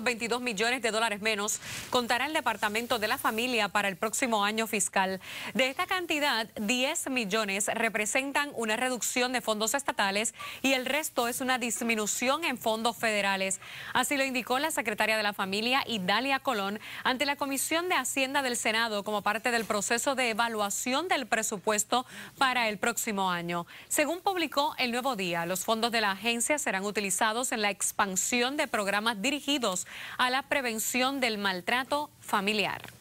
22 millones de dólares menos contará el Departamento de la Familia para el próximo año fiscal. De esta cantidad, 10 millones representan una reducción de fondos estatales y el resto es una disminución en fondos federales. Así lo indicó la secretaria de la Familia, Idalia Colón, ante la Comisión de Hacienda del Senado como parte del proceso de evaluación del presupuesto para el próximo año. Según publicó El Nuevo Día, los fondos de la agencia serán utilizados en la expansión de programas dirigidos a la prevención del maltrato familiar.